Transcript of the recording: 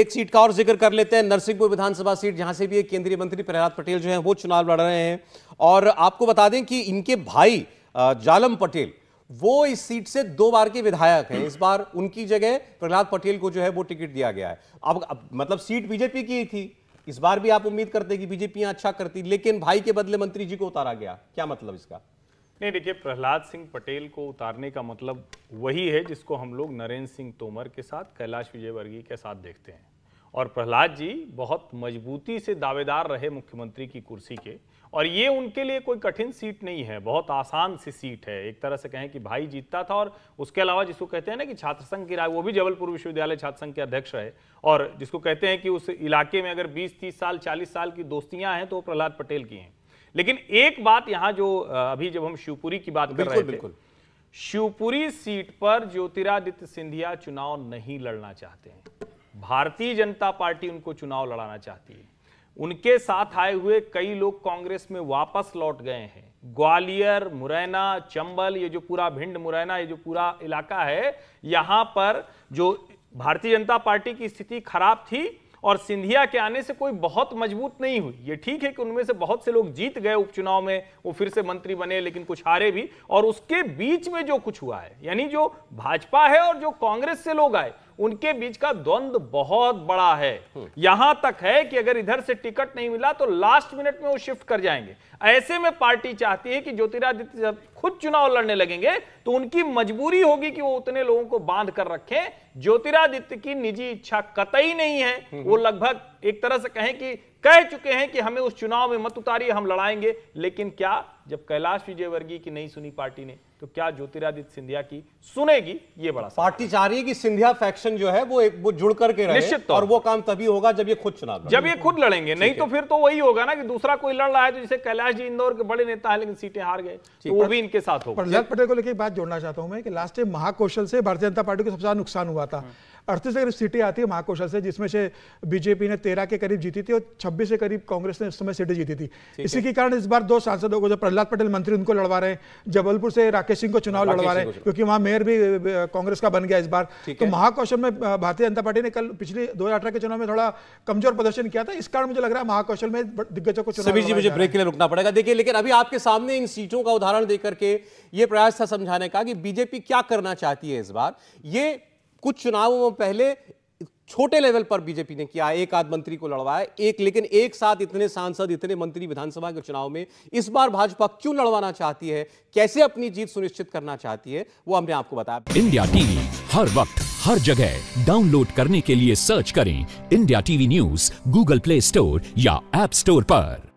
एक सीट का और जिक्र कर लेते हैं नरसिंहपुर विधानसभा सीट जहां से भी एक केंद्रीय मंत्री प्रहलाद पटेल जो है वो चुनाव लड़ रहे हैं और आपको बता दें कि इनके भाई जालम पटेल वो इस सीट से दो बार के विधायक हैं इस बार उनकी जगह प्रहलाद पटेल को जो है वो टिकट दिया गया है अब, अब मतलब सीट बीजेपी की ही थी इस बार भी आप उम्मीद करते कि बीजेपी अच्छा करती लेकिन भाई के बदले मंत्री जी को उतारा गया क्या मतलब इसका नहीं देखिए प्रहलाद सिंह पटेल को उतारने का मतलब वही है जिसको हम लोग नरेंद्र सिंह तोमर के साथ कैलाश विजयवर्गीय के साथ देखते हैं और प्रहलाद जी बहुत मजबूती से दावेदार रहे मुख्यमंत्री की कुर्सी के और ये उनके लिए कोई कठिन सीट नहीं है बहुत आसान सी सीट है एक तरह से कहें कि भाई जीतता था और उसके अलावा जिसको कहते हैं ना कि छात्र संघ की राय वो भी जबलपुर विश्वविद्यालय छात्र संघ के अध्यक्ष रहे और जिसको कहते हैं कि उस इलाके में अगर बीस तीस साल चालीस साल की दोस्तियां हैं तो वो प्रहलाद पटेल की हैं लेकिन एक बात यहां जो अभी जब हम शिवपुरी की बात कर रहे थे शिवपुरी सीट पर ज्योतिरादित्य सिंधिया चुनाव नहीं लड़ना चाहते हैं भारतीय जनता पार्टी उनको चुनाव लड़ाना चाहती है उनके साथ आए हुए कई लोग कांग्रेस में वापस लौट गए हैं ग्वालियर मुरैना चंबल ये जो पूरा भिंड मुरैना ये जो पूरा इलाका है यहां पर जो भारतीय जनता पार्टी की स्थिति खराब थी और सिंधिया के आने से कोई बहुत मजबूत नहीं हुई ये ठीक है कि उनमें से बहुत से लोग जीत गए उपचुनाव में वो फिर से मंत्री बने लेकिन कुछ हारे भी और उसके बीच में जो कुछ हुआ है यानी जो भाजपा है और जो कांग्रेस से लोग आए उनके बीच का द्वंद बहुत बड़ा है हम्म। यहां तक है कि अगर इधर से टिकट नहीं मिला तो लास्ट मिनट में वो शिफ्ट कर जाएंगे ऐसे में पार्टी चाहती है कि ज्योतिरादित्य जब खुद चुनाव लड़ने लगेंगे तो उनकी मजबूरी होगी कि वो उतने लोगों को बांध कर रखें ज्योतिरादित्य की निजी इच्छा कतई नहीं है वो लगभग एक तरह से कहें कि कह चुके हैं कि हमें उस चुनाव में मत उतारिए हम लड़ाएंगे लेकिन क्या जब कैलाश विजयवर्गीय की नहीं सुनी पार्टी ने तो क्या ज्योतिरादित्य सिंधिया की सुनेगी ये बड़ा पार्टी चाह रही है कि सिंधिया फैक्शन जो है वो एक वो जुड़ करके रहे निश्चित और वो काम तभी होगा जब ये खुद चुनाव जब ये खुद लड़ेंगे नहीं तो फिर तो वही होगा ना कि दूसरा कोई लड़ रहा है तो जिसे कैलाश जी इंदौर के बड़े नेता है लेकिन सीटें हार गए तो वो भी इनके साथ हो पटेल को लेकर बात जोड़ना चाहता हूं मैं कि लास्ट टाइम महाकौशल से भारतीय जनता पार्टी को सबसे नुकसान हुआ हुआ था हाँ। अड़तीस करीब सीटें आती है महाकौशल से जिसमें से बीजेपी ने तेरह के करीब जीती थी और छब्बीस के करीब कांग्रेस ने उस समय सीटें जीती थी इसी के कारण इस बार दो सांसदों को जो प्रहलाद पटेल मंत्री उनको लड़वा रहे हैं जबलपुर से राकेश सिंह को चुनाव लड़वा रहे हैं क्योंकि वहां मेयर भी कांग्रेस का बन गया इस बार तो महाकौशल में भारतीय जनता पार्टी ने कल पिछले दो के चुनाव में थोड़ा कमजोर प्रदर्शन किया था इस कारण मुझे लग रहा है महाकौशल में दिग्गजों को चुनाव जी मुझे ब्रेक के लिए रुकना पड़ेगा देखिए लेकिन अभी आपके सामने इन सीटों का उदाहरण देकर के ये प्रयास था समझाने का कि बीजेपी क्या करना चाहती है इस बार ये कुछ चुनावों में पहले छोटे लेवल पर बीजेपी ने किया एक आध मंत्री को लड़वाया एक लेकिन एक साथ इतने सांसद इतने मंत्री विधानसभा के चुनाव में इस बार भाजपा क्यों लड़वाना चाहती है कैसे अपनी जीत सुनिश्चित करना चाहती है वो हमने आपको बताया इंडिया टीवी हर वक्त हर जगह डाउनलोड करने के लिए सर्च करें India TV news Google Play Store या एप स्टोर पर